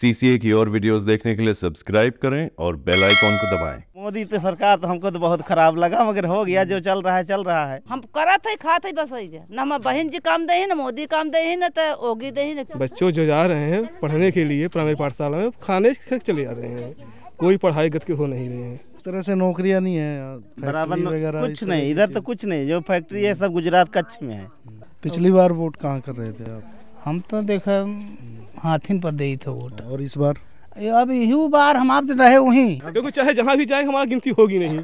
CCA की और videos देखने के लिए सब्सक्राइब करें और बेल आइकॉन को दबाएं। मोदी तो सरकार तो हमको तो बहुत खराब लगा मगर हो गया जो चल रहा है चल रहा है हम करते है खाते है बस न बहन जी काम दे न मोदी काम दे न तो ओगी दे बच्चों जो जा रहे हैं पढ़ने के लिए प्राइवेट पाठशाला में खाने चले जा रहे हैं कोई पढ़ाई गत के हो नहीं रहे हैं तरह से नौकरियां नहीं है बराबर कुछ नहीं इधर तो कुछ नहीं जो फैक्ट्री है सब गुजरात कच्छ में है पिछली बार वोट कहाँ कर रहे थे आप हम तो देखा हाथिन पर दे थे तो वोट और इस बार अब यू बार हम आप तो रहे वही क्योंकि चाहे जहाँ भी जाए हमारा गिनती होगी नहीं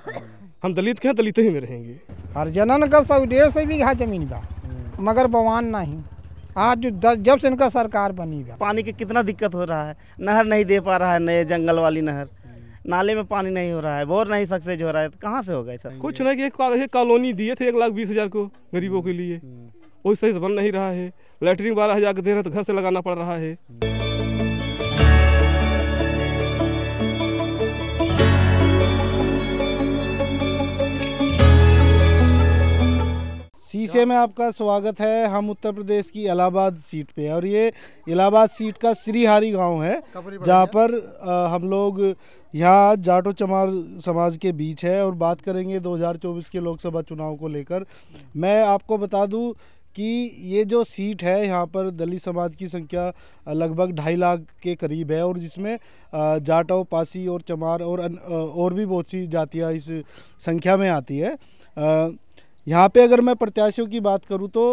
हम दलित के दलित ही में रहेंगे हर जनन का सब डेढ़ सौ बीघा जमीन बा मगर बवान नहीं आज जो जब से इनका सरकार बनी बा पानी की कितना दिक्कत हो रहा है नहर नहीं दे पा रहा है नए जंगल वाली नहर नाले में पानी नहीं हो रहा है बोर नहीं सक्सेज हो रहा है तो कहाँ से होगा सर कुछ नहीं कॉलोनी दिए थे एक लाख बीस हजार को गरीबों के लिए कोई सही से बन नहीं रहा है लेटरिन बारह हज़ार के दे रहे तो घर से लगाना पड़ रहा है शीशे में आपका स्वागत है हम उत्तर प्रदेश की इलाहाबाद सीट पे और ये इलाहाबाद सीट का श्रीहारी गांव है जहां पर आ, हम लोग यहाँ जाटो चमार समाज के बीच है और बात करेंगे 2024 के लोकसभा चुनाव को लेकर मैं आपको बता दूं कि ये जो सीट है यहाँ पर दलित समाज की संख्या लगभग ढाई लाख के करीब है और जिसमें जाटव पासी और चमार और अन, और भी बहुत सी जातियाँ इस संख्या में आती है यहाँ पे अगर मैं प्रत्याशियों की बात करूँ तो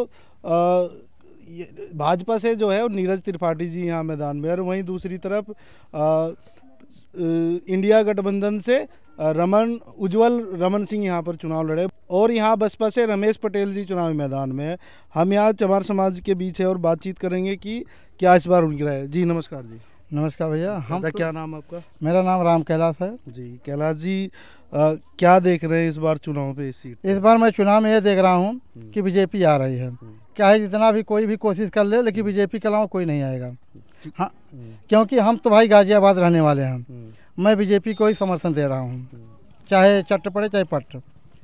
भाजपा से जो है नीरज त्रिपाठी जी यहाँ मैदान में और वहीं दूसरी तरफ आ, इंडिया गठबंधन से रमन उज्जवल रमन सिंह यहाँ पर चुनाव लड़े और यहाँ बसपा से रमेश पटेल जी चुनावी मैदान में हम यहाँ चमार समाज के बीच है और बातचीत करेंगे कि क्या इस बार उनकी राय जी नमस्कार जी नमस्कार भैया हम तो, क्या नाम आपका मेरा नाम राम कैलाश है जी कैलाश जी आ, क्या देख रहे हैं इस बार चुनाव पे इस सीट इस बार मैं चुनाव में ये देख रहा हूँ हम्म। कि बीजेपी आ रही है क्या हम्म। है जितना भी कोई भी कोशिश कर ले लेकिन बीजेपी के अलावा कोई नहीं आएगा हाँ क्योंकि हम तो भाई गाजियाबाद रहने वाले हैं हम्म। मैं बीजेपी को ही समर्थन दे रहा हूँ हम्म। चाहे चट पड़े चाहे पट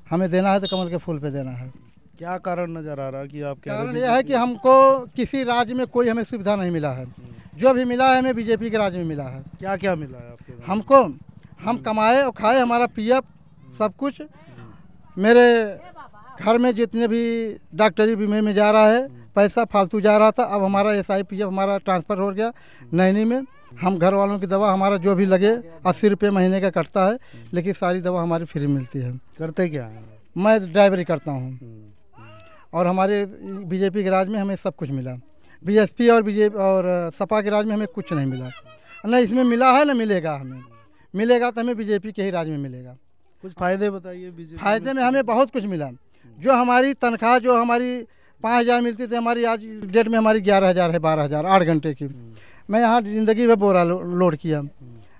हमें देना है तो कमल के फूल पे देना है क्या कारण नज़र आ रहा है कि आप कारण यह है कि हमको किसी राज्य में कोई हमें सुविधा नहीं मिला है हम्म। जो भी मिला है हमें बीजेपी के राज्य में मिला है क्या क्या मिला है आपके हमको हम कमाए और खाए हमारा पीएफ सब कुछ मेरे घर में जितने भी डॉक्टरी बीमे में जा रहा है पैसा फालतू जा रहा था अब हमारा एस आई पी एफ हमारा ट्रांसफ़र हो गया नैनी में हम घर वालों की दवा हमारा जो भी लगे अस्सी रुपये महीने का कटता है लेकिन सारी दवा हमारी फ्री मिलती है करते क्या मैं ड्राइवरी करता हूँ हम्म, हम्म। और हमारे बीजेपी के राज में हमें सब कुछ मिला बीएसपी और बीजेपी और सपा के राज में हमें कुछ नहीं मिला न इसमें मिला है ना मिलेगा हमें मिलेगा तो हमें बीजेपी के ही राज में मिलेगा कुछ फायदे बताइए बीजेपी फायदे में हमें बहुत कुछ मिला जो हमारी तनख्वाह जो हमारी पाँच हज़ार मिलती थी हमारी आज डेट में हमारी ग्यारह हज़ार है बारह हज़ार आठ घंटे की मैं यहाँ ज़िंदगी में बोरा लो, लोड किया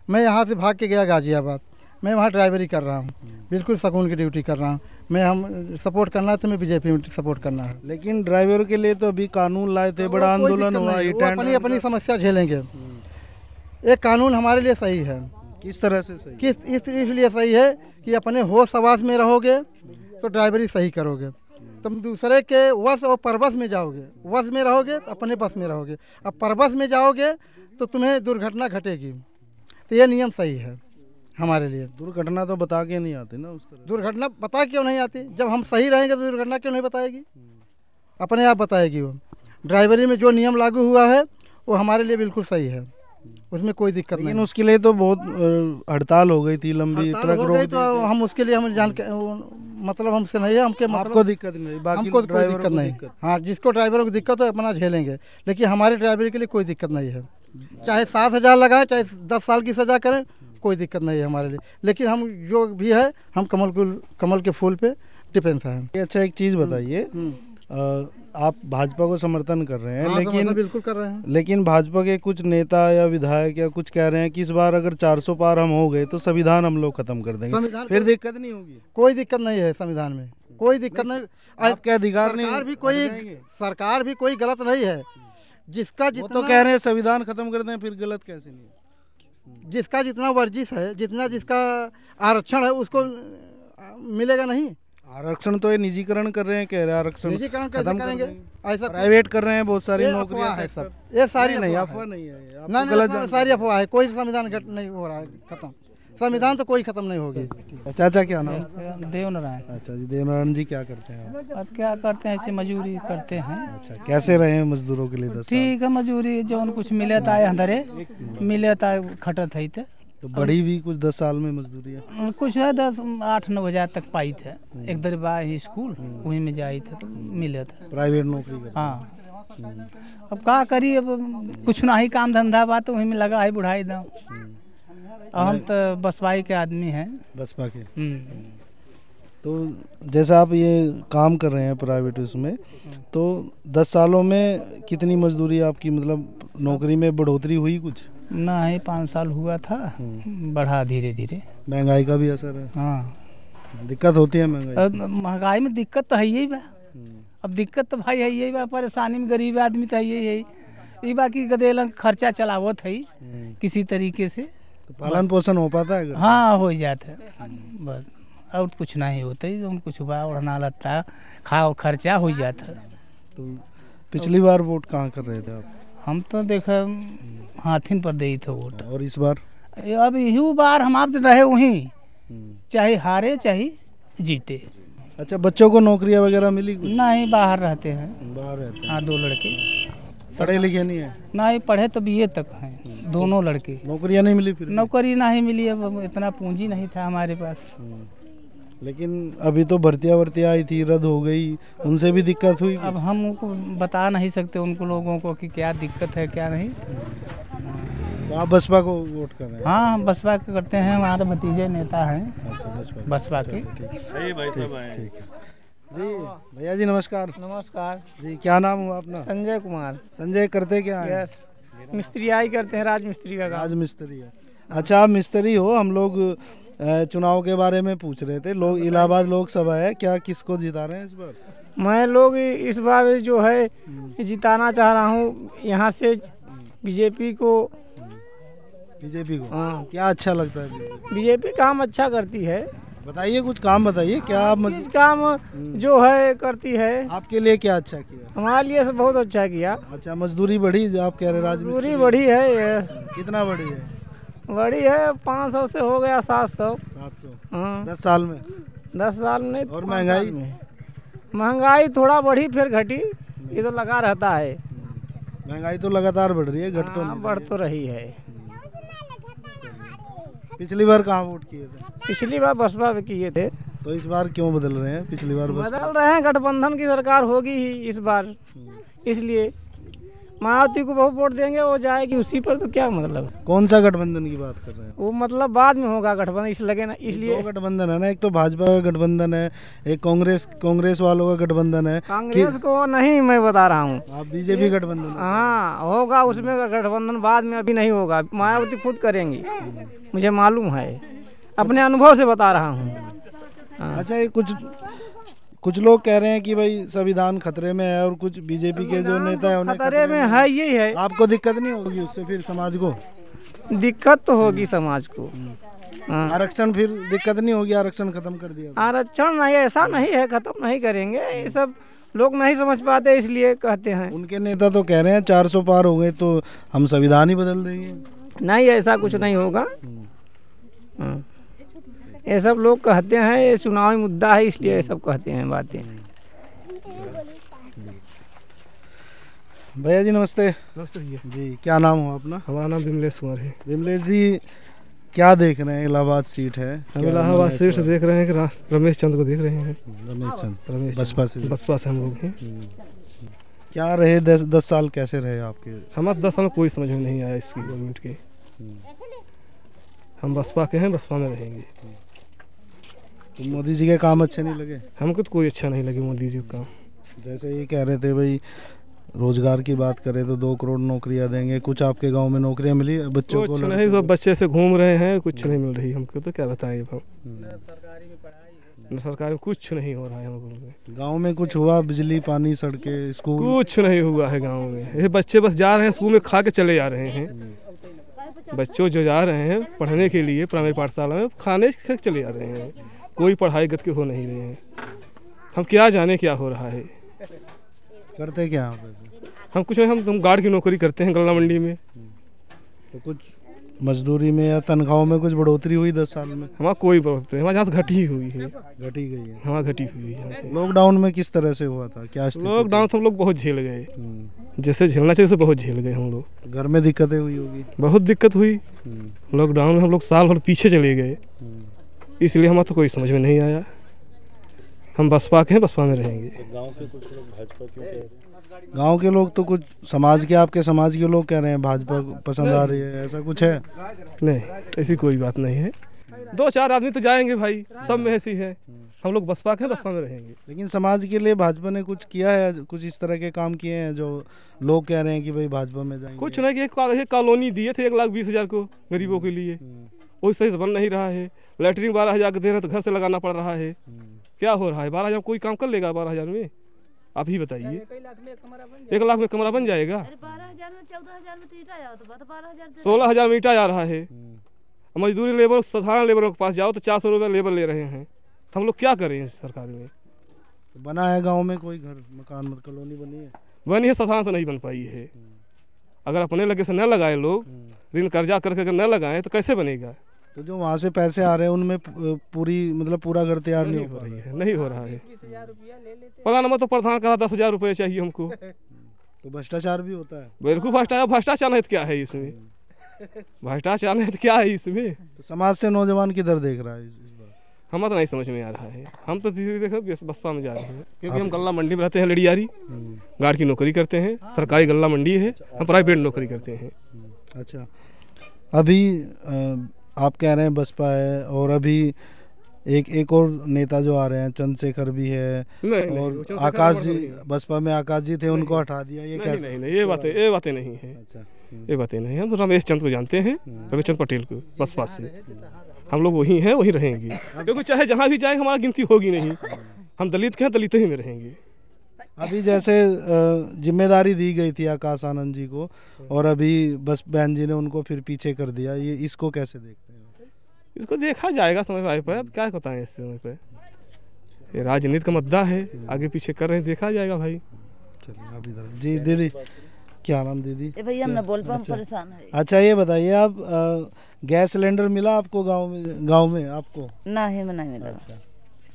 मैं यहाँ से भाग के गया गाज़ियाबाद मैं वहाँ ड्राइवरी कर रहा हूँ बिल्कुल सकून की ड्यूटी कर रहा हूँ मैं हम सपोर्ट करना है तो मैं बीजेपी में सपोर्ट करना है लेकिन ड्राइवर के लिए तो अभी कानून लाए थे बड़ा आंदोलन हुआ अपनी अपनी समस्या झेलेंगे एक कानून हमारे लिए सही है किस तरह से सही किस इसलिए सही है कि अपने होश आवाज़ में रहोगे तो ड्राइवरी सही करोगे तुम दूसरे के वश और परबस में जाओगे वश में रहोगे तो अपने बस में रहोगे अब परबस में जाओगे तो तुम्हें दुर्घटना घटेगी तो यह नियम सही है हमारे लिए दुर्घटना तो बता के नहीं आती ना उस तरह दुर्घटना बता क्यों नहीं आती जब हम सही रहेंगे तो दुर्घटना क्यों नहीं बताएगी अपने आप बताएगी वो ड्राइवरी में जो नियम लागू हुआ है वो हमारे लिए बिल्कुल सही है उसमें कोई दिक्कत नहीं उसके लिए तो बहुत हड़ताल हो गई थी लंबी ट्रक रोक तो हम उसके लिए हम जान मतलब हमसे नहीं है हमके मतलब आपको दिक्कत नहीं बाकी हमको कोई दिक्कत नहीं हाँ जिसको ड्राइवरों को दिक्कत है अपना झेलेंगे लेकिन हमारे ड्राइवर के लिए कोई दिक्कत नहीं है चाहे सात हज़ार लगाएं चाहे दस साल की सजा करें कोई दिक्कत नहीं है हमारे लिए लेकिन हम जो भी है हम कमल को कमल के फूल पे डिपेंस है अच्छा एक चीज़ हम्म। बताइए हम्म। आप भाजपा को समर्थन कर रहे हैं हाँ, लेकिन बिल्कुल कर रहे हैं लेकिन भाजपा के कुछ नेता या विधायक या कुछ कह रहे हैं कि इस बार अगर 400 पार हम हो गए तो संविधान हम लोग खत्म कर देंगे फिर तो दिक्कत नहीं होगी कोई दिक्कत नहीं है संविधान में कोई दिक्कत नहीं, आपके अधिकार नहीं भी कोई सरकार भी कोई गलत नहीं है जिसका तो जितना तो कह रहे हैं संविधान खत्म कर दें फिर गलत कैसे नहीं जिसका जितना वर्जिश है जितना जिसका आरक्षण है उसको मिलेगा नहीं आरक्षण तो ये निजीकरण कर रहे हैं कह रहे हैं आरक्षण निजीकरण कैसे करेंगे ऐसा प्राइवेट कर रहे हैं बहुत सारी नौकरियां है सब ये सारी नहीं अफवाह नहीं है ना ना सारी अफवाह है कोई संविधान नहीं हो रहा है खत्म संविधान तो कोई खत्म नहीं होगी चाचा अच्छा, अच्छा, क्या नाम देव नारायण अच्छा जी देव नारायण जी क्या करते हैं अब क्या करते हैं ऐसे मजदूरी करते हैं अच्छा कैसे रहे हैं मजदूरों के लिए ठीक है मजदूरी जो कुछ मिले था अंदर मिले था खटत है तो बड़ी भी कुछ दस साल में मजदूरी है हम्म, कुछ है दस आठ नौ हजार तक पाई थे एक दरबा ही स्कूल हम्म। वहीं में जाई थे तो मिले थे प्राइवेट नौकरी हाँ अब का करी अब कुछ ना ही काम धंधा बात तो वहीं में लगा है बुढ़ाई दम और हम तो बसवाई के आदमी हैं बसपा के हम्म। तो जैसा आप ये काम कर रहे हैं प्राइवेट उसमें तो दस सालों में कितनी मजदूरी आपकी मतलब नौकरी में बढ़ोतरी हुई कुछ ना ही पाँच साल हुआ था हम्म। बढ़ा धीरे धीरे महंगाई का भी असर है हाँ दिक्कत होती है महंगाई महंगाई में दिक्कत तो है ही बा हम्म। अब दिक्कत तो भाई है यही बा परेशानी में गरीब आदमी तो है यही ये बाकी गदेल खर्चा चलावत है हम्म। किसी तरीके से तो पालन पोषण हो पाता है हाँ हो जाता है बस और कुछ नहीं होते ही कुछ हुआ ओढ़ना लगता खाओ खर्चा हो जाता तो पिछली बार वोट कहाँ कर रहे थे आप हम तो देखा हाथिन पर दे थे तो वोट और इस बार अब यही बार हम आप रहे वहीं हम्म। चाहे हारे चाहे जीते अच्छा बच्चों को नौकरियाँ वगैरह मिली कुछ? नहीं बाहर रहते हैं बाहर रहते हाँ दो लड़के पढ़े लिखे नहीं है ना ही पढ़े तो बी तक हैं हम्म। दोनों लड़के नौकरियाँ नहीं मिली फिर नौकरी नहीं मिली अब इतना पूंजी नहीं था हमारे पास हम्म। लेकिन अभी तो भर्तियाँ भर्तियाँ आई थी रद्द हो गई उनसे भी दिक्कत हुई अब हम उनको बता नहीं सकते उनको लोगों को कि क्या दिक्कत है क्या नहीं तो आप बसपा को वोट कर रहे हैं हाँ हम बसपा के करते हैं हमारे तो भतीजे नेता हैं अच्छा बसपा के ठीक है जी भैया जी नमस्कार नमस्कार जी क्या नाम हुआ अपना संजय कुमार संजय करते क्या यस मिस्त्री आई करते हैं राज मिस्त्री का राज मिस्त्री है अच्छा आप मिस्त्री हो हम लोग चुनाव के बारे में पूछ रहे थे लोग हाँ, इलाहाबाद लोकसभा है क्या किसको जिता रहे हैं इस बार मैं लोग इस बार जो है हम्म। जिताना चाह रहा हूँ यहाँ से हम्म। बीजेपी को हम्म। बीजेपी को आ, हाँ। क्या अच्छा लगता है बीजेपी काम अच्छा करती है बताइए कुछ काम बताइए क्या आप मज... काम जो है करती है आपके लिए क्या अच्छा किया हमारे लिए बहुत अच्छा किया अच्छा मजदूरी बढ़ी जो आप कह रहे राज मजदूरी बढ़ी है कितना बढ़ी है बड़ी है पाँच सौ से हो गया सात सौ सात सौ हाँ। दस साल में दस साल में और महंगाई में महंगाई थोड़ा बढ़ी फिर घटी हम्म। ये तो लगा रहता है हम्म। महंगाई तो लगातार बढ़ रही है घट तो हाँ, बढ़ तो रही है हम्म। पिछली बार कहाँ वोट किए थे पिछली बार बसपा में किए थे तो इस बार क्यों बदल रहे हैं पिछली बार बदल रहे हैं गठबंधन की सरकार होगी ही इस बार इसलिए मायावती को बहुत वोट देंगे वो जाएगी उसी पर तो क्या मतलब कौन सा गठबंधन की बात कर रहे हैं वो मतलब बाद में होगा गठबंधन इस लगे ना इसलिए गठबंधन है ना एक तो भाजपा का गठबंधन है एक कांग्रेस कांग्रेस वालों का गठबंधन है कांग्रेस को नहीं मैं बता रहा हूँ बीजेपी गठबंधन हाँ होगा उसमें गठबंधन बाद में अभी नहीं होगा मायावती खुद करेंगी मुझे मालूम है अपने अनुभव से बता रहा हूँ हाँ। अच्छा ये कुछ कुछ लोग कह रहे हैं कि भाई संविधान खतरे में है और कुछ बीजेपी के जो नेता है उन्हें खतरे में है यही है आपको दिक्कत नहीं होगी उससे फिर समाज को दिक्कत तो होगी समाज को हम्म। हाँ। आरक्षण फिर दिक्कत नहीं होगी आरक्षण खत्म कर दिया आरक्षण नहीं ऐसा हम्म। नहीं है खत्म नहीं करेंगे ये सब लोग नहीं समझ पाते इसलिए कहते हैं उनके नेता तो कह रहे हैं चार सौ पार हो गए तो हम संविधान ही बदल देंगे नहीं ऐसा कुछ हम्म। नहीं होगा हाँ। ये सब लोग कहते हैं ये चुनावी मुद्दा है इसलिए ये सब कहते हैं बातें भैया जी नमस्ते नमस्ते भैया जी क्या नाम हो अपना हमारा नाम विमलेश कुमार है विमलेश जी क्या देख रहे हैं इलाहाबाद सीट है हम इलाहाबाद सीट से देख रहे हैं कि रमेश चंद को देख रहे हैं रमेश चंद हाँ, रमेश बसपा से बसपा से हम लोग हैं हम्म। क्या रहे दस दस साल कैसे रहे आपके हमारे दस साल में कोई समझ में नहीं आया इसकी गवर्नमेंट के हम्म। हम बसपा के हैं बसपा में रहेंगे हम्म। तो मोदी जी के काम अच्छे नहीं लगे हमको तो कोई अच्छा नहीं लगे मोदी जी का जैसे ये कह रहे थे भाई रोजगार की बात करें तो दो करोड़ नौकरियां देंगे कुछ आपके गांव में नौकरियां मिली बच्चों को नहीं सब बच्चे से घूम रहे हैं कुछ नहीं मिल रही हमको तो क्या बताएं हम्म। सरकारी सरकार में कुछ नहीं हो रहा है गाँव में कुछ हुआ बिजली पानी सड़कें स्कूल कुछ नहीं हुआ है गाँव में ये बच्चे बस जा रहे हैं स्कूल में खा के चले जा रहे हैं हम्म। बच्चों जो जा रहे हैं पढ़ने के लिए प्राइमरी पाठशाला में खाने चले जा रहे हैं कोई गत के हो नहीं रहे हैं हम क्या जाने क्या हो रहा है करते क्या हम हम कुछ नहीं हम तुम गार्ड की नौकरी करते हैं गला मंडी में तो कुछ मजदूरी में या तनख्वाह में कुछ बढ़ोतरी हुई दस साल में हमारा कोई बढ़ोतरी हमारे यहाँ से घटी हुई है घटी गई है हमारा घटी हुई है लॉकडाउन में किस तरह से हुआ था क्या लॉकडाउन हम लोग बहुत झेल गए हम्म। जैसे झेलना चाहिए बहुत झेल गए हम लोग घर में दिक्कतें हुई होगी बहुत दिक्कत हुई लॉकडाउन हम्म। में हम लोग साल भर पीछे चले गए हम्म। इसलिए हमें तो कोई समझ में नहीं आया हम बसपा के हैं बसपा में रहेंगे गांव के लोग तो कुछ समाज के आपके समाज के लोग कह रहे हैं भाजपा पसंद आ रही है ऐसा कुछ है नहीं ऐसी कोई बात नहीं है दो चार आदमी तो जाएंगे भाई सब में ऐसी है हम लोग बसपा के बसपा में रहेंगे लेकिन समाज के लिए भाजपा ने कुछ किया है कुछ इस तरह के काम किए हैं जो लोग कह रहे हैं कि भाई भाजपा में जाएंगे कुछ नहीं कि कॉलोनी दिए थे एक लाख बीस हजार को गरीबों के लिए हम्म। वो सही से बन नहीं रहा है लेटरिन बारह हज़ार दे रहे हैं तो घर से लगाना पड़ रहा है हम्म। क्या हो रहा है बारह हज़ार कोई काम कर लेगा बारह हज़ार में आप ही बताइए एक लाख में कमरा बन जाएगा तो तो सोलह हज़ार में ईटा जा रहा है हम्म। मजदूरी लेबर साधारण लेबरों के पास जाओ तो चार सौ रुपये लेबर ले रहे हैं तो हम लोग क्या करें सरकार में तो बना है गांव में कोई घर मकान कॉलोनी बनी है बनी है साधारण से नहीं बन पाई है हम्म। अगर अपने लगे से न लगाए लोग ऋण कर्जा करके अगर न लगाएं तो कैसे बनेगा तो जो वहाँ से पैसे आ रहे हैं उनमें पूरी मतलब पूरा घर तैयार नहीं, नहीं हो रही है नहीं हो रहा है प्रधान मत तो प्रधान करा दस हज़ार रुपये चाहिए हमको तो भ्रष्टाचार भी होता है बिल्कुल भ्रष्टाचार भ्रष्टाचार नहीं तो क्या है इसमें भ्रष्टाचार नहीं तो क्या है इसमें तो समाज से नौजवान किधर देख रहा है हम तो नहीं समझ में आ रहा है हम तो धीरे धीरे देखो बसपा में जा रहे हैं क्योंकि हम गल्ला मंडी में रहते हैं लड़ियारी हम्म। गार्ड की नौकरी करते हैं सरकारी गल्ला मंडी है हम प्राइवेट नौकरी करते हैं हम्म। अच्छा अभी आप कह रहे हैं बसपा है और अभी एक एक और नेता जो आ रहे हैं चंद्रशेखर भी है नहीं, और नहीं, आकाश जी बसपा में आकाश जी थे उनको हटा दिया ये नहीं, नहीं, नहीं ये बातें ये बातें नहीं है अच्छा ये बातें नहीं हम रमेश चंद को जानते हैं हम्म। रमेश चंद पटेल को बसपा से हम लोग वही हैं वही रहेंगे क्योंकि चाहे जहाँ भी जाए हमारा गिनती होगी नहीं हम दलित के हैं दलित ही में रहेंगे अभी जैसे जिम्मेदारी दी गई थी आकाश आनंद जी को और अभी बस बहन जी ने उनको फिर पीछे कर दिया ये इसको कैसे देखते हैं इसको देखा जाएगा समय भाई पर अब क्या होता है इस समय पर ये राजनीति का मुद्दा है आगे पीछे कर रहे हैं देखा जाएगा भाई चलिए आप इधर जी दीदी क्या नाम दीदी भैया हम बोल पाऊँ अच्छा, परेशान है अच्छा ये बताइए आप गैस सिलेंडर मिला आपको गांव में गांव में आपको ना ही नहीं मिला अच्छा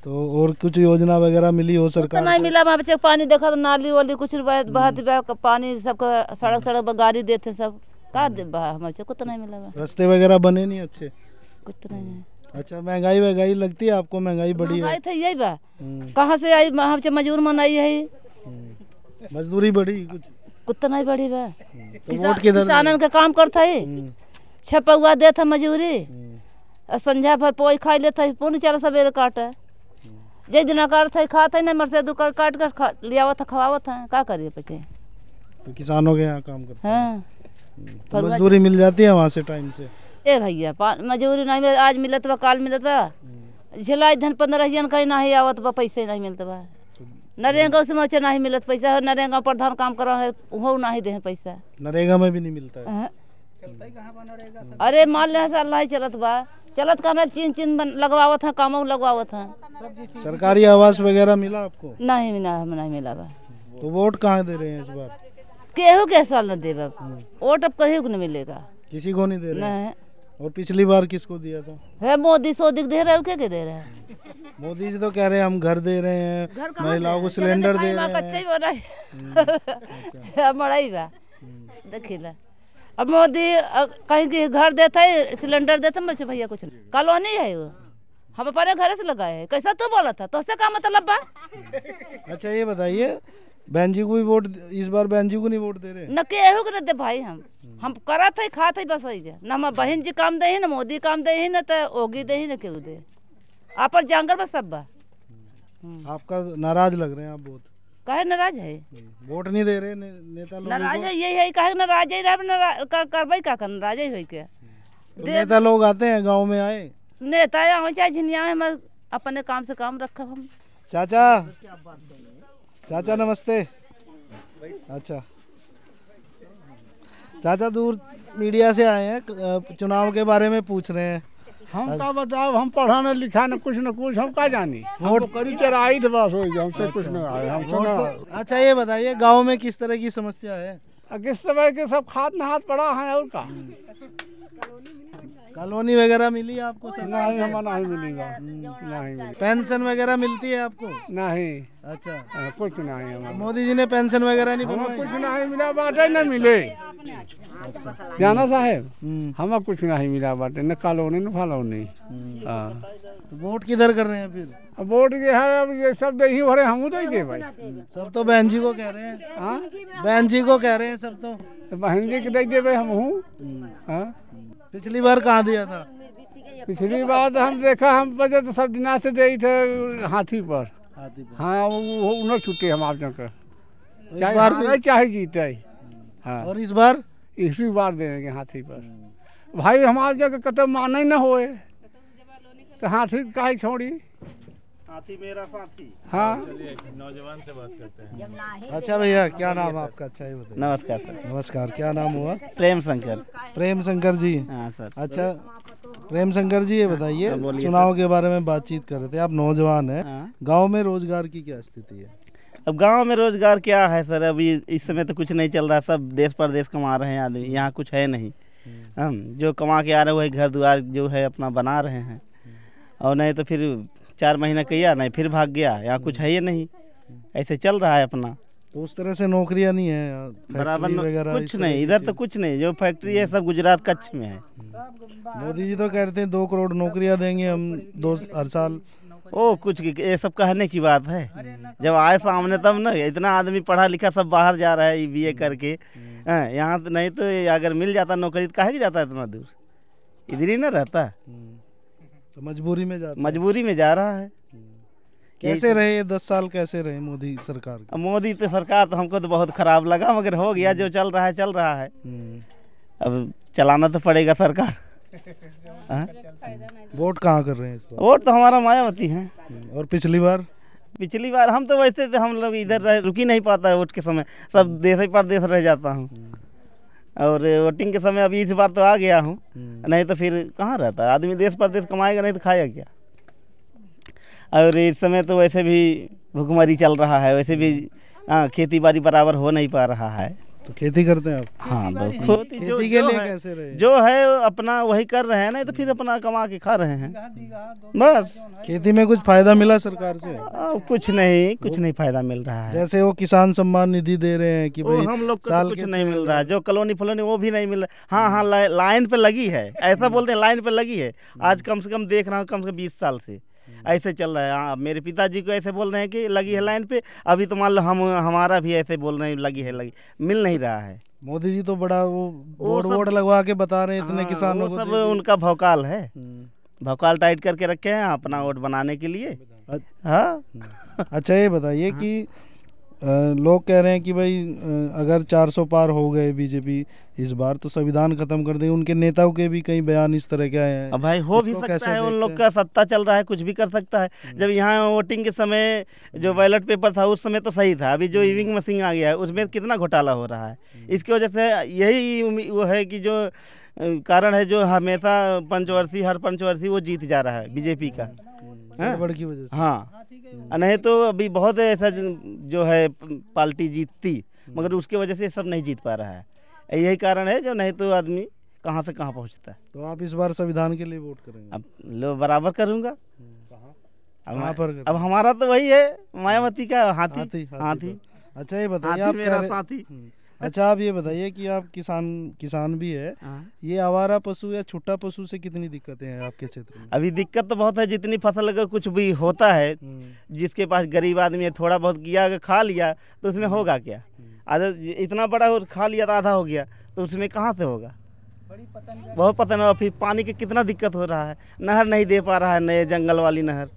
तो और कुछ योजना वगैरह मिली हो सरकार नहीं मिला वहाँ बच्चे पानी देखा तो नाली वाली कुछ बहुत पानी सब सड़क सड़क पर गाड़ी देते सब कहा हम को तो नहीं मिला रास्ते वगैरह बने नहीं अच्छे कुछ नहीं हम्म। अच्छा महंगाई वहंगाई लगती है आपको महंगाई बड़ी है था तो यही बा हम्म। कहाँ से आई वहाँ हम मजदूर मन आई है हम्म। मजदूरी बड़ी कुछ कुत्ता नहीं बड़ी बा तो किसान का काम करता है छपा हुआ देता मजदूरी संध्या भर पोई खाई लेता है पुण्य चला सवेरे काटा जे दिन कर थे खाते ना मरसे दू कर काट कर लियावत था खवावत था का करिए पचे तो किसान हो गए यहां काम करते हैं हां तो मजदूरी मिल जाती है वहां से टाइम से ए भैया मजदूरी नहीं आज मिलत बा काल मिलत बा हम्म। झेला धन 15 जन कहीं नहीं आवत बा पैसे नहीं मिलत बा तो- नरेगा से मोचे नहीं मिलत पैसा है नरेगा प्रधान काम कर रहा है वो नहीं दे पैसा नरेगा में भी नहीं मिलता है हाँ। कहां अरे मान लिया साल नहीं चलत बा चलत का मैं चीन चीन लगवावत है कामों लगवावत है सरकारी आवास वगैरह मिला आपको नहीं मिला हम नहीं मिला बा तो वोट कहाँ दे रहे हैं इस बार केहू के साल न दे हाँ। वोट अब कहीं को नहीं मिलेगा किसी को नहीं दे रहे नहीं और पिछली बार किसको दिया था है मोदी सोदी दे रहे क्या के दे रहे हैं मोदी जी तो कह रहे हैं हम घर दे रहे हैं महिलाओं को सिलेंडर दे रहे हैं अच्छा ही हो रहा है बड़ा हम्म, अच्छा। ही बा हम्म। देखिए अब मोदी कहीं के घर देता है सिलेंडर देते मुझे भैया कुछ नहीं कॉलोनी है वो हम अपने घर से लगाए हैं कैसा तू बोला था तो उससे क्या मतलब बा अच्छा ये बताइए बहन जी को भी वोट इस बार बहन जी को नहीं वोट दे रहे न के एहू के दे भाई हम हम करा था खा था बस वही न हम बहन जी काम दे न मोदी काम दे ही न तो ओगी दे ही न केहू दे आप जंगल बस सब बा आपका नाराज लग रहे हैं आप बहुत कहे नाराज है हम्म, वोट नहीं दे रहे ने, नेता लोग नाराज है यही है कहे नाराज है रब करबे का कर नाराज है के हम्म, तो नेता लोग आते हैं गांव में आए नेता आवे चाहे झिनिया में मैं अपने काम से काम रखा हम चाचा चाचा नमस्ते अच्छा चाचा दूर मीडिया से आए हैं चुनाव के बारे में पूछ रहे हैं हम का बताओ हम पढ़ा न लिखा न कुछ न कुछ हम का जानी वोट करी चराई थे बस हमसे अच्छा। कुछ न आए हम अच्छा ये बताइए गांव में किस तरह की समस्या है किस समय के सब खाद न हाथ पड़ा है और का कॉलोनी वगैरह मिली आपको नहीं हमें नहीं मिलेगा नहीं पेंशन वगैरह मिलती है आपको नहीं अच्छा कुछ नहीं हमें मोदी जी ने पेंशन वगैरह नहीं कुछ नहीं मिला बाटे न मिले अच्छा। जाना साहेब हम हम्म। कुछ नहीं मिला बाटे न कॉलोनी न फॉलोनी हम्म। हाँ। तो वोट किधर कर रहे हैं फिर वोट के हर अब ये सब दे तो ही भरे हम तो ही दे भाई हम्म। सब तो बहन जी को कह रहे हैं हाँ? बहन जी को कह रहे हैं सब तो, तो बहन जी के दे दे भाई हम हूँ पिछली बार कहाँ दिया था पिछली बार तो हम देखा हम बजे तो सब दिना से दे थे हाथी पर हाथी पर हाँ वो उन्हें छुट्टी हम आप जाकर चाहे चाहे जीते हाँ और इस बार इसी बार देंगे हाथी पर हम्म। भाई हमारे जगह कत माने न ना होए तो हाथी का ही छोड़ी हाथी मेरा साथी हाँ नौजवान से बात करते हैं अच्छा भैया क्या नाम आपका अच्छा ही बताइए नमस्कार सर नमस्कार क्या नाम हुआ प्रेम शंकर प्रेम शंकर जी हाँ सर अच्छा प्रेम शंकर जी ये बताइए हाँ, चुनाव के बारे में बातचीत कर रहे थे आप नौजवान है हाँ। गाँव में रोजगार की क्या स्थिति है अब गांव में रोजगार क्या है सर अभी इस समय तो कुछ नहीं चल रहा सब देश परदेश कमा रहे हैं आदमी यहाँ कुछ है नहीं हम जो कमा के आ रहे वही घर द्वार जो है अपना बना रहे हैं और नहीं तो फिर चार महीना किया नहीं फिर भाग गया यहाँ कुछ है ही नहीं ऐसे चल रहा है अपना तो उस तरह से नौकरियाँ नहीं है बराबर कुछ नहीं इधर तो कुछ नहीं जो फैक्ट्री है सब गुजरात कच्छ में है मोदी जी तो कहते हैं दो करोड़ नौकरियाँ देंगे हम दो हर साल ओ कुछ ये सब कहने की बात है जब आए सामने तब ना इतना आदमी पढ़ा लिखा सब बाहर जा रहा है बी ए करके हाँ, यहाँ तो नहीं तो अगर मिल जाता नौकरी तो कहा जाता इतना दूर इधर ही ना रहता हम्म। तो मजबूरी में जा मजबूरी में जा रहा है कैसे तो- रहे ये दस साल कैसे रहे मोदी सरकार मोदी तो सरकार तो हमको तो बहुत खराब लगा मगर हो गया जो हम्म। चल रहा है चल रहा है हम्म। अब चलाना तो पड़ेगा सरकार हाँ? वोट कहाँ कर रहे हैं वोट तो हमारा मायावती है हम्म। और पिछली बार पिछली बार हम तो वैसे थे तो हम लोग इधर रुकी रुक ही नहीं पाता है वोट के समय सब देश ही परदेश रह जाता हूँ और वोटिंग के समय अभी इस बार तो आ गया हूँ हम्म। नहीं तो फिर कहाँ रहता आदमी देश परदेश कमाएगा नहीं तो खाएगा क्या और इस समय तो वैसे भी भुखमरी चल रहा है वैसे भी हाँ खेती बाड़ी बराबर हो नहीं पा रहा है तो खेती करते हैं आप हाँ तो खेती, जो, के लिए कैसे रहे जो है अपना वही कर रहे हैं ना तो फिर अपना कमा के खा रहे हैं बस खेती में कुछ फायदा मिला सरकार से आ, कुछ नहीं कुछ नहीं फायदा मिल रहा है जैसे वो किसान सम्मान निधि दे रहे हैं कि भाई हम लोग तो साल कुछ नहीं मिल रहा है जो कॉलोनी फलोनी वो भी नहीं मिल रहा हाँ हाँ लाइन पे लगी है ऐसा बोलते हैं लाइन पे लगी है आज हम्म। कम से कम देख रहा हूँ कम से कम बीस साल से हम्म। ऐसे चल रहा है हाँ, मेरे पिताजी को ऐसे बोल रहे हैं कि लगी है हम्म। लाइन पे अभी तो मान लो हम हमारा भी ऐसे बोल रहे हैं लगी है लगी मिल नहीं रहा है मोदी जी तो बड़ा वो बोर्ड वोर्ड लगवा के बता रहे हैं इतने हाँ, किसानों को सब उनका भौकाल है हम्म। भौकाल टाइट करके रखे हैं अपना वोट बनाने के लिए हाँ अच्छा ये बताइए हाँ। कि लोग कह रहे हैं कि भाई अगर 400 पार हो गए बीजेपी इस बार तो संविधान खत्म कर देंगे उनके नेताओं के भी कई बयान इस तरह के आए हैं भाई हो भी सकता है उन लोग का सत्ता चल रहा है कुछ भी कर सकता है हम्म। जब यहाँ वोटिंग के समय जो हम्म। बैलेट पेपर था उस समय तो सही था अभी जो ईविंग हम्म। मशीन आ गया है उसमें कितना घोटाला हो रहा है इसकी वजह से यही वो है कि जो कारण है जो हमेशा पंचवर्षीय हर पंचवर्षीय वो जीत जा रहा है बीजेपी का हाँ, हाँ।, हाँ नहीं तो अभी बहुत ऐसा जो है पार्टी जीतती हम्म। मगर उसके वजह से सब नहीं जीत पा रहा है यही कारण है जो नहीं तो आदमी कहाँ से कहाँ पहुँचता है तो आप इस बार संविधान के लिए वोट करेंगे अब लो बराबर करूँगा हम्म, अब पर अब हमारा तो वही है मायावती का हाथी हाथी, हाथी, हाथी। अच्छा ये बताइए आप मेरा साथी हम्म। अच्छा आप ये बताइए कि आप किसान किसान भी है हाँ। ये आवारा पशु या छोटा पशु से कितनी दिक्कतें हैं आपके क्षेत्र में अभी दिक्कत तो बहुत है जितनी फसल अगर कुछ भी होता है हम्म। जिसके पास गरीब आदमी है थोड़ा बहुत किया अगर खा लिया तो उसमें हम्म। होगा क्या अगर हम्म। इतना बड़ा हो खा लिया तो आधा हो गया तो उसमें कहाँ से होगा बहुत पतन और फिर पानी की कितना दिक्कत हो रहा है नहर नहीं दे पा रहा है नए जंगल वाली नहर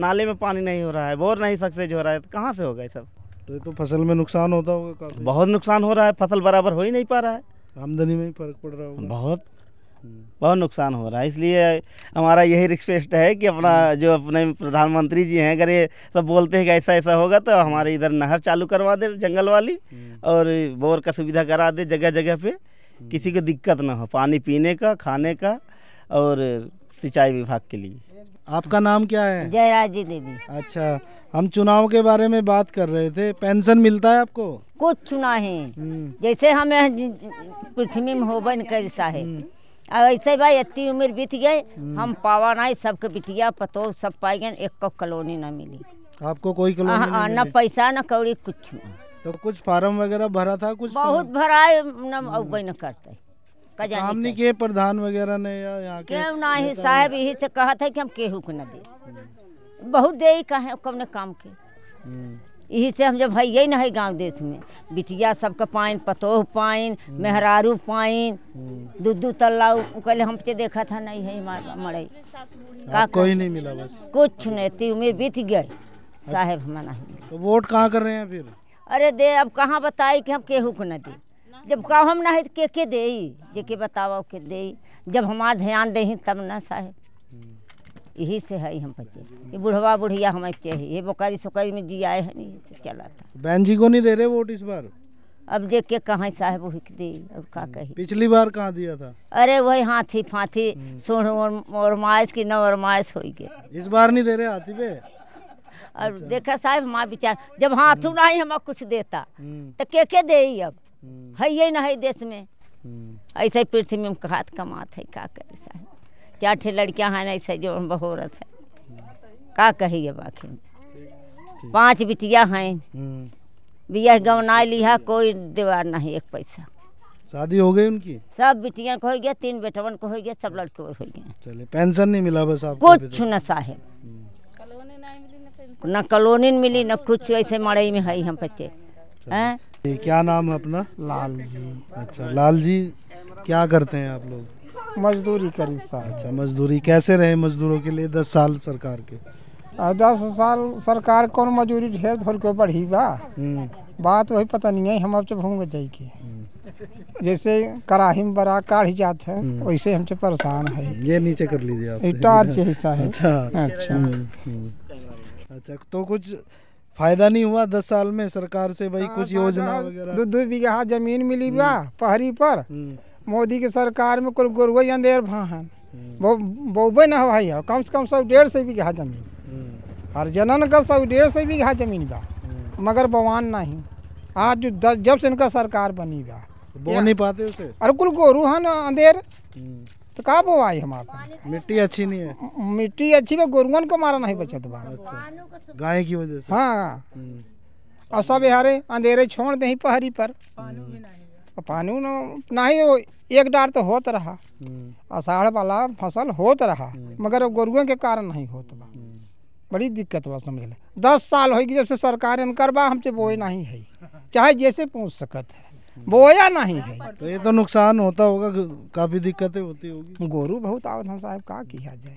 नाले में पानी नहीं हो रहा है बोर नहीं सक्सेज हो रहा है तो कहाँ से होगा ये सब तो ये तो फसल में नुकसान होता होगा काफी बहुत नुकसान हो रहा है फसल बराबर हो ही नहीं पा रहा है आमदनी में ही फर्क पड़ रहा होगा बहुत हम्म। बहुत नुकसान हो रहा है इसलिए हमारा यही रिक्वेस्ट है कि अपना हम्म। जो अपने प्रधानमंत्री जी हैं अगर ये सब बोलते हैं कि ऐसा ऐसा होगा तो हमारे इधर नहर चालू करवा दे जंगल वाली हम्म। और बोर का सुविधा करा दे जगह जगह पे किसी को दिक्कत ना हो पानी पीने का खाने का और सिंचाई विभाग के लिए आपका नाम क्या है जयराजी देवी अच्छा हम चुनाव के बारे में बात कर रहे थे पेंशन मिलता है आपको कुछ चुना है हम्म। जैसे हम पृथ्वी में हो कैसा है हम्म। ऐसे भाई इतनी उम्र बीत गए हम्म। हम पावा नहीं सबके बिटिया पतो सब पाई गए एक कलोनी न मिली आपको कोई कॉलोनी न पैसा न कौड़ी कुछ तो कुछ फार्म वगैरह भरा था कुछ बहुत भरा है न करते काम नहीं किए प्रधान वगैरह ने या क्यों ना ही साहब यही से कहा था कि हम केहू को न दे बहुत दे ही कहे ने काम के हम्म। यही से हम जब है यही ना है गांव देश में बिटिया सबके पाइन पतोह पाइन हम्म। मेहरारू पाइन हम्म। दू दू तल्ला कल हम पे तो देखा था नहीं है मरे का कोई नहीं मिला बस कुछ नहीं थी उम्मीद बीत गए साहेब हमारा नहीं तो वोट कहाँ कर रहे हैं फिर अरे दे अब कहाँ बताए कि हम केहू को न दे जब कहम ना तो के के दे जेके बताओ के दे जब हमार ध्यान दही तब ना साहे यही से है हम बच्चे ये बुढ़वा बुढ़िया हम चाहिए ये बोकारी सोकारी में जी आए हैं यही चला था बहन जी को नहीं दे रहे वोट इस बार अब देख के कहाँ साहब वही दे और का हम्म। कही पिछली बार कहाँ दिया था अरे वही हाथी फाथी हम्म। सोन और, मायस की न और मायस हो गए इस बार नहीं दे रहे हाथी पे और अच्छा। देखा साहब हमारा विचार जब हाथों हम्म। ना ही हमें कुछ देता तो के के दे अब हम्म। है ये ना है देश में हम्म। ऐसे पृथ्वी में हाथ कमात है का कर चार ठे लड़कियाँ हैं ऐसे जो बहुरत है हम्म। का कहिए बाकी पांच बिटिया हैं बिया गवना लिया कोई दीवार नहीं एक पैसा शादी हो गई उनकी सब बिटिया को हो गया तीन बेटवन को हो गया सब लड़के और हो गया चले पेंशन नहीं मिला बस आपको कुछ न साहेब न कलोनी मिली न कुछ ऐसे मड़ई में है हम बच्चे हैं जी क्या नाम है अपना लाल जी अच्छा लाल जी क्या करते हैं आप लोग मजदूरी करी साहब अच्छा मजदूरी कैसे रहे मजदूरों के लिए दस साल सरकार के दस साल सरकार कौन मजदूरी ढेर थोड़ी के बढ़ी बा हम्म। बात वही पता नहीं है हम अब जब होंगे जाई के हम्म। जैसे कराही में बरा काढ़ जाते हैं वैसे हमसे परेशान है ये नीचे कर लीजिए आप टार्च हिस्सा है अच्छा अच्छा हम्म, अच्छा तो कुछ फायदा नहीं हुआ दस साल में सरकार से भाई हाँ, कुछ हाँ, योजना हाँ, दो दो बीघा जमीन मिली बा हम्म। पहरी पर हम्म। मोदी के सरकार में कुल गुरु अंधेर भाहन हम्म। बोबे न भाई है कम से कम सौ डेढ़ सौ बीघा जमीन हर जनन का सौ डेढ़ सौ बीघा जमीन बा मगर बवान नहीं आज जब से इनका सरकार बनी बा नहीं पाते उसे अरे कुल गोरू ना अंधेर तो का बोवाई हमारे तो मिट्टी अच्छी नहीं है मिट्टी अच्छी में गोरुअन को मारा नहीं बचत बा अच्छा। तो गाय की वजह से हाँ हम्म। और सब यारे अंधेरे छोड़ दे पहरी पर पानी ना ही हम्म। एक डार तो होत रहा अषाढ़ हम्म। वाला फसल होत रहा मगर वो गोरुए के कारण नहीं होत बा बड़ी दिक्कत बा समझ ले दस साल होगी जब से सरकार इनकर बा हमसे बोए नहीं है चाहे जैसे पूछ सकत है बोया नहीं है तो ये तो नुकसान होता होगा काफी दिक्कतें होती होगी गोरू बहुत आवत साहब का किया जाए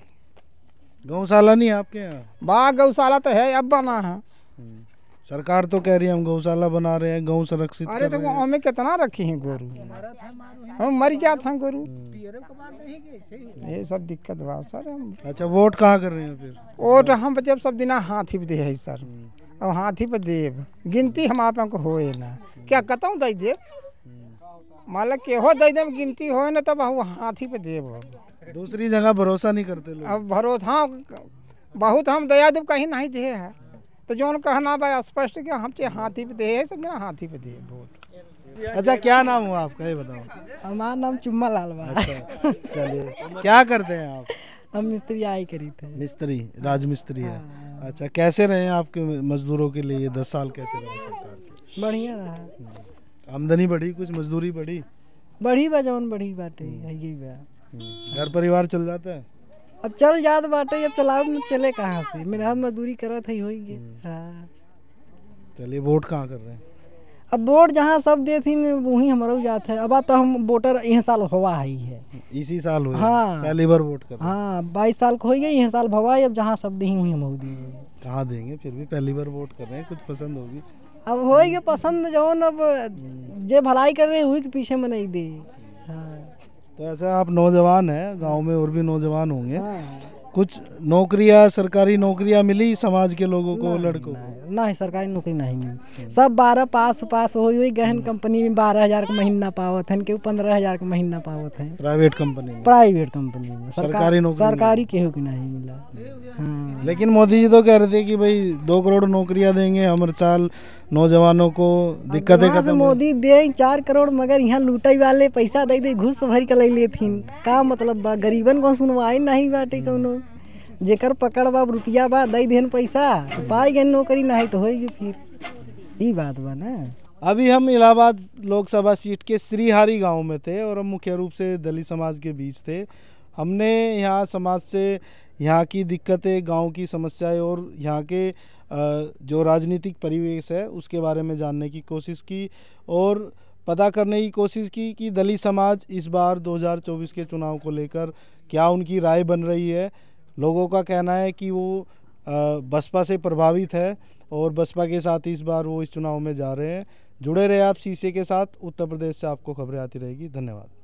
गौशाला नहीं आपके यहाँ बा गौशाला तो है अब बना है हम्म। सरकार तो कह रही है हम गौशाला बना रहे हैं गौ संरक्षित अरे तो में कितना रखी है गोरु हम मर जाते हैं गोरु ये सब दिक्कत बात सर हम अच्छा वोट कहाँ कर रहे हैं फिर वोट हम जब सब दिना हाथ ही दे है सर हम्म। और हाथी पर देव गिनती हम आप को हो ना क्या कतौ दई देव माला केहो दई देव गिनती हो ना तब हम हाथी पर देव हो दूसरी जगह भरोसा नहीं करते लोग अब भरोसा हाँ बहुत हम दया देव कहीं नहीं दे है तो जो कहना भाई स्पष्ट कि हम चाहे हाथी पे दे सब ना हाथी पे दे वोट अच्छा क्या नाम हुआ आपका ये बताओ हमारा नाम चुम्मा लाल अच्छा चलिए क्या करते हैं आप हम मिस्त्री आई करी थे मिस्त्री राजमिस्त्री है हाँ। अच्छा कैसे रहे आपके मजदूरों के लिए दस साल कैसे रहे सरकार बढ़िया रहा हम्म। आमदनी बढ़ी कुछ मजदूरी बढ़ी बढ़ी बा बढ़ी बाटे यही घर परिवार चल जाता है अब चल जात बाटे अब चलाओ में चले कहाँ से मेरा मजदूरी करा है होइए हम्म। हाँ चलिए वोट कहाँ कर रहे हैं अब वोट जहाँ सब दे थी वहीं हमारा जात है अब तो हम वोटर यह साल हवा ही है इसी साल हुआ हाँ पहली बार वोट कर हाँ बाईस साल को हो गया यह साल भवा अब जहाँ सब दही वही हम दी कहाँ देंगे फिर भी पहली बार वोट कर रहे हैं कुछ पसंद होगी अब हो गया पसंद जौन अब जे भलाई कर रहे हुई के तो पीछे में नहीं दी हाँ तो ऐसा आप नौजवान हैं गांव में और भी नौजवान होंगे हाँ। कुछ नौकरियां सरकारी नौकरियां मिली समाज के लोगों को लड़कों को नहीं सरकारी नौकरी नहीं मिली सब बारह पास पास हो हुई गहन हम्म। कंपनी में बारह हजार का महीना पावत है केहू पंद्रह हजार का महीना पावत है प्राइवेट कंपनी में प्राइवेट कंपनी में सरकारी नौकरी सरकारी के केहू की नहीं मिला हाँ लेकिन मोदी जी तो कह रहे थे कि भाई दो करोड़ नौकरियाँ देंगे हमारे साल नौजवानों को दिक्कत है मोदी दे चार करोड़ मगर यहाँ लूटे वाले पैसा दे दे घुस भर के ले लेथिन काम मतलब गरीबन को सुनवाई नहीं बाटे कौनो जेकर पकड़ बा रुपया बा दई देन पैसा पाई गए नौकरी ना तो होगी फिर ये बात बा ना अभी हम इलाहाबाद लोकसभा सीट के श्रीहारी गांव में थे और हम मुख्य रूप से दलित समाज के बीच थे हमने यहाँ समाज से यहाँ की दिक्कतें गांव की समस्याएं और यहाँ के जो राजनीतिक परिवेश है उसके बारे में जानने की कोशिश की और पता करने की कोशिश की कि दलित समाज इस बार 2024 के चुनाव को लेकर क्या उनकी राय बन रही है लोगों का कहना है कि वो बसपा से प्रभावित है और बसपा के साथ इस बार वो इस चुनाव में जा रहे हैं जुड़े रहे आप शीशे के साथ उत्तर प्रदेश से आपको खबरें आती रहेगी धन्यवाद